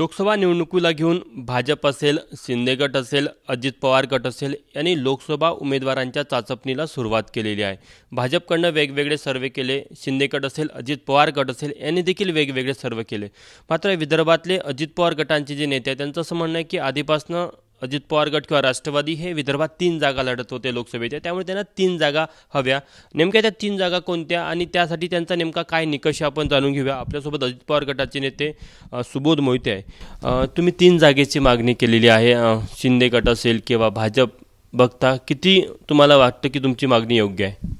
लोकसभा निवडणुकीला घेऊन भाजप असेल शिंदे गट असेल अजित पवार गट असेल यांनी लोकसभा उमेदवारांच्या चाचपणीला सुरुवात केलेली आहे भाजपकडनं वेगवेगळे सर्वे केले शिंदे गट असेल अजित पवार गट असेल यांनी देखील वेगवेगळे सर्वे केले मात्र विदर्भातले अजित पवार गटांचे जे नेते आहेत त्यांचं असं म्हणणं आहे की आधीपासनं अजित पवार गट किंवा राष्ट्रवादी हे विदर्भात तीन जागा लढत होते लोकसभेच्या त्यामुळे त्यांना तीन जागा हव्या नेमक्या त्या तीन जागा कोणत्या आणि त्यासाठी त्यांचा नेमका काय निकष आपण जाणून घेऊया आपल्यासोबत अजित पवार गटाचे नेते सुबोध मोहिते आहे तुम्ही तीन जागेची मागणी केलेली आहे शिंदे गट असेल किंवा भाजप बघता किती तुम्हाला वाटतं की तुमची मागणी योग्य आहे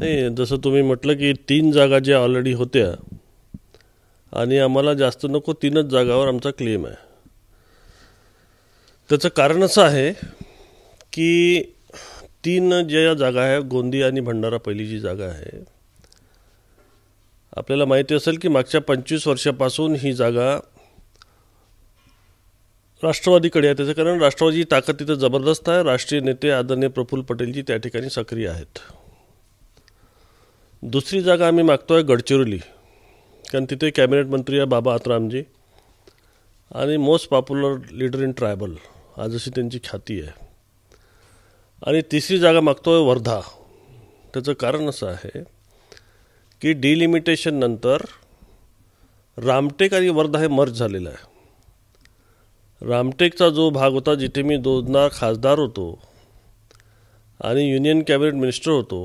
नाही जसं तुम्ही म्हटलं की तीन जागा ज्या ऑलरेडी होत्या आणि आम्हाला जास्त नको तीनच जागावर आमचा क्लेम आहे त्याचं कारण असं आहे की तीन ज्या जागा आहे गोंदी आणि भंडारा पहिली जी जागा आहे आपल्याला माहिती असेल की मागच्या पंचवीस वर्षापासून ही जागा राष्ट्रवादीकडे आहे त्याचं कारण राष्ट्रवादी ताकद तिथं जबरदस्त आहे राष्ट्रीय नेते आदरणीय प्रफुल्ल पटेलजी त्या ठिकाणी सक्रिय आहेत दुसरी जागा आम्ही मागतो आहे गडचिरोली कारण तिथे कॅबिनेट मंत्री आहे बाबा आतरामजी आणि most popular leader in tribal आज अशी त्यांची ख्याती आहे आणि तिसरी जागा मागतो आहे वर्धा त्याचं कारण असं आहे की डिलिमिटेशन नंतर रामटेक आणि वर्धा हे मर्ज झालेलं आहे रामटेकचा जो भाग होता जिथे मी दोनदा खासदार होतो आणि युनियन कॅबिनेट मिनिस्टर होतो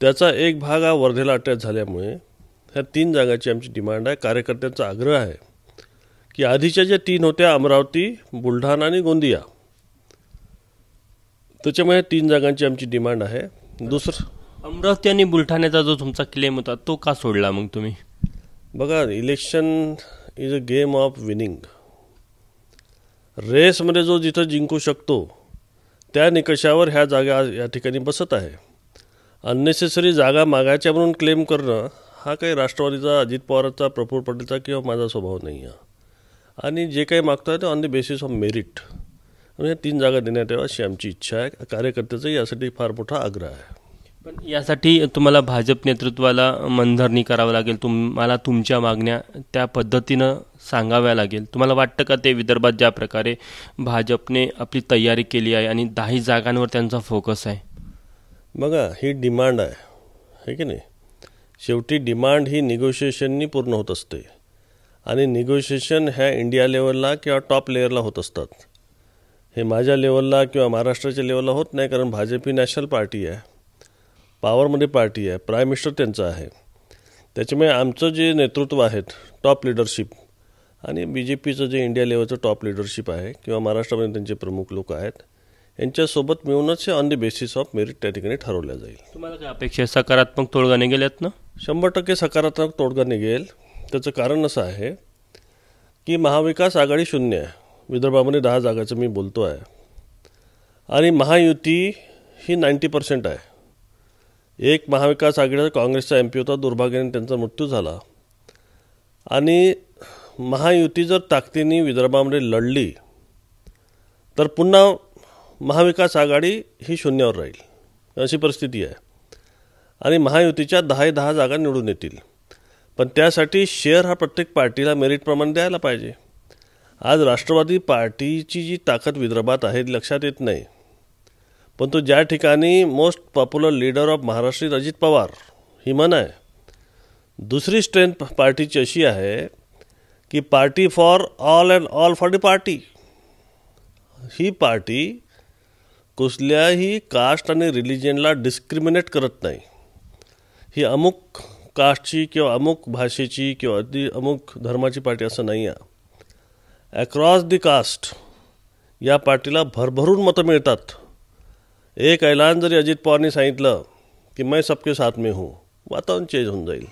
त्याचा एक भाग हा वर्धेला अटॅच झाल्यामुळे ह्या तीन जागाची आमची डिमांड आहे कार्यकर्त्यांचा आग्रह आहे की आधीच्या ज्या तीन होत्या अमरावती बुलढाणा आणि गोंदिया त्याच्यामुळे तीन जागांची आमची डिमांड आहे दुसरं अमरावती आणि बुलढाण्याचा जो तुमचा क्लेम होता तो का सोडला मग तुम्ही बघा election is a game of winning रेसमध्ये जो जिथं जिंकू शकतो त्या निकषावर ह्या जागा या ठिकाणी बसत आहे अननेसेसरी जागा मागायच्या म्हणून क्लेम करणं हा काही राष्ट्रवादीचा अजित पवारचा प्रफुल पटेलचा किंवा माझा स्वभाव नाही आहे आणि जे काही मागतो आहे ते on the basis of merit म्हणजे तीन जागा देण्यात याव्या अशी आमची इच्छा आहे कार्यकर्त्याचा यासाठी फार मोठा आग्रह आहे पण यासाठी तुम्हाला भाजप नेतृत्वाला मनधरणी करावं लागेल तुम्हाला तुमच्या मागण्या त्या पद्धतीनं सांगाव्या लागेल तुम्हाला वाटतं का ते विदर्भात ज्या प्रकारे भाजपने आपली तयारी केली आहे आणि दहाही जागांवर त्यांचा फोकस आहे बघा ही डिमांड आहे है की नाही शेवटी डिमांड ही निगोशिएशननी पूर्ण होत असते आणि निगोशिएशन ह्या इंडिया लेवलला किंवा टॉप लेअरला होत असतात हे माझ्या लेवलला किंवा महाराष्ट्राच्या लेवलला होत नाही कारण भाजप ही नॅशनल पार्टी आहे पॉवरमध्ये पार्टी आहे प्राईम मिनिस्टर त्यांचं आहे त्याच्यामुळे आमचं जे नेतृत्व आहेत टॉप लिडरशिप आणि बी जे पीचं जे इंडिया लेवलचं टॉप लिडरशिप आहे किंवा महाराष्ट्रामध्ये त्यांचे प्रमुख लोक आहेत यांच्यासोबत मिळूनच हे on the basis of merit त्या ठिकाणी ठरवल्या जाईल तुम्हाला काय अपेक्षा सकारात्मक तोडगा निघेल ना शंभर टक्के सकारात्मक तोडगा निघेल त्याचं कारण असं आहे की महाविकास आघाडी शून्य आहे विदर्भामध्ये दहा जागाचं मी बोलतो आहे आणि महायुती ही नाईंटी पर्सेंट आहे एक महाविकास आघाडीचा काँग्रेसचा एम पी होता दुर्भाग्याने त्यांचा मृत्यू झाला आणि महायुती जर ताकदीने विदर्भामध्ये लढली तर पुन्हा महाविकास आघाडी ही शून्यावर राहील अशी परिस्थिती आहे आणि महायुतीच्या दहा दहा जागा निवडून येतील पण त्यासाठी शेअर हा प्रत्येक पार्टीला मेरिटप्रमाणे द्यायला पाहिजे आज राष्ट्रवादी पार्टीची जी ताकद विदर्भात आहे लक्षात येत नाही पण तो ज्या ठिकाणी most popular leader of Maharashtra Ajit Pawar ही मन आहे दुसरी स्ट्रेंथ पार्टीची अशी आहे की party for all and all for the party ही पार्टी कुठल्याही कास्ट आणि रिलिजनला डिस्क्रिमिनेट करत नाही ही अमुक कास्टची किंवा अमुक भाषेची किंवा ती अमुक धर्माची पार्टी असं नाही आहे अक्रॉस दी कास्ट या पार्टीला भरभरून मतं मिळतात एक ऐलान जरी अजित पवारने सांगितलं की मैं सबके साथ में हूँ वातावरण चेंज होऊन जाईल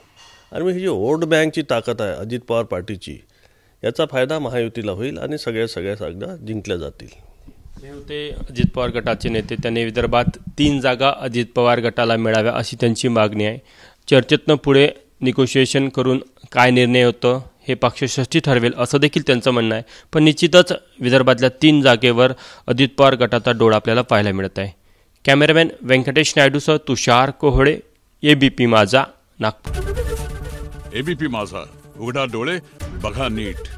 आणि मग ही जी वोट बँकची ताकद आहे अजित पवार पार्टीची याचा फायदा महायुतीला होईल आणि सगळ्या सगळ्या सगळ्या जिंकल्या जातील हे होते अजित पवार गटाचे नेते त्यांनी विदर्भात तीन जागा अजित पवार गटाला मिळाव्या अशी त्यांची मागणी आहे चर्चेतनं पुढे निगोशिएशन करून काय निर्णय होतं हे पक्षश्रेष्ठी ठरवेल असं देखील त्यांचं म्हणणं आहे पण निश्चितच विदर्भातल्या तीन जागेवर अजित पवार गटाचा डोळा आपल्याला पाहायला मिळत आहे कॅमेरामॅन व्यंकटेश नायडूसह तुषार कोहळे एबीपी माझा नागपूर एबीपी माझा उघडा डोळे बघा नीट